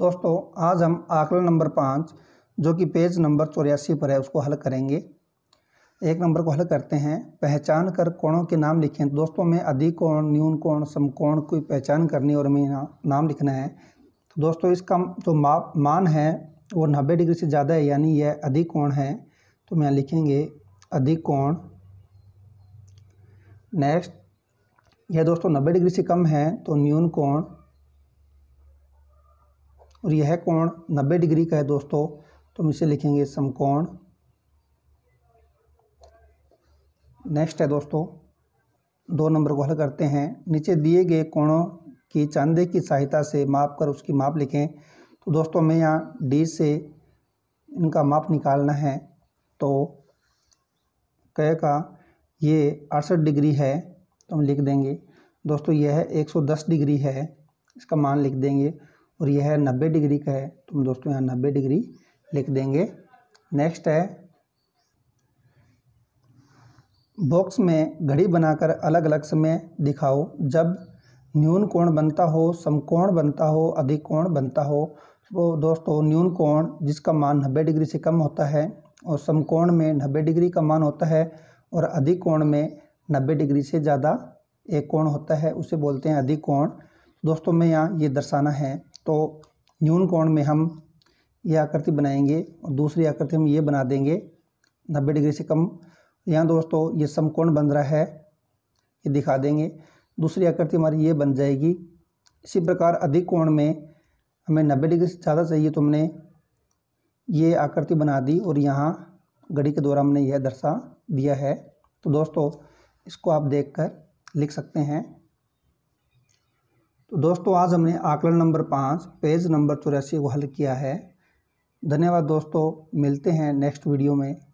दोस्तों आज हम आकलन नंबर पाँच जो कि पेज नंबर चौरासी पर है उसको हल करेंगे एक नंबर को हल करते हैं पहचान कर कोणों के नाम लिखें दोस्तों में अधिक कोण न्यून कोण समकोण की पहचान करनी और हमें नाम लिखना है तो दोस्तों इसका जो माप मान है वो नब्बे डिग्री से ज़्यादा है यानी यह अधिक कोण है तो हम यहाँ लिखेंगे अधिक कोण नेक्स्ट यह दोस्तों नब्बे डिग्री से कम है तो न्यून कोण और यह कोण 90 डिग्री का है दोस्तों तो हम इसे लिखेंगे समकोण नेक्स्ट है दोस्तों दो नंबर को हल करते हैं नीचे दिए गए कोणों की चांदे की सहायता से माप कर उसकी माप लिखें तो दोस्तों हमें यहाँ डी से इनका माप निकालना है तो कह का ये अड़सठ डिग्री है तो हम लिख देंगे दोस्तों यह 110 डिग्री है इसका मान लिख देंगे और यह है नब्बे डिग्री का है तो हम दोस्तों यहाँ नब्बे डिग्री लिख देंगे नेक्स्ट है बॉक्स में घड़ी बनाकर अलग अलग समय दिखाओ जब न्यून कोण बनता हो समकोण बनता हो अधिक कोण बनता हो तो दोस्तों न्यून कोण जिसका मान नब्बे डिग्री से कम होता है और समकोण में नब्बे डिग्री का मान होता है और अधिक कोण में नब्बे डिग्री से ज़्यादा एक कोण होता है उसे बोलते हैं अधिक कोण दोस्तों में यहाँ ये दर्शाना है तो न्यून कोण में हम ये आकृति बनाएंगे और दूसरी आकृति हम ये बना देंगे नब्बे डिग्री से कम यहाँ दोस्तों ये समकोण बन रहा है ये दिखा देंगे दूसरी आकृति हमारी ये बन जाएगी इसी प्रकार अधिक कोण में हमें नब्बे डिग्री से ज़्यादा चाहिए तो हमने ये आकृति बना दी और यहाँ घड़ी के द्वारा हमने यह दर्शा दिया है तो दोस्तों इसको आप देखकर लिख सकते हैं तो दोस्तों आज हमने आकलन नंबर पाँच पेज नंबर चौरासी को हल किया है धन्यवाद दोस्तों मिलते हैं नेक्स्ट वीडियो में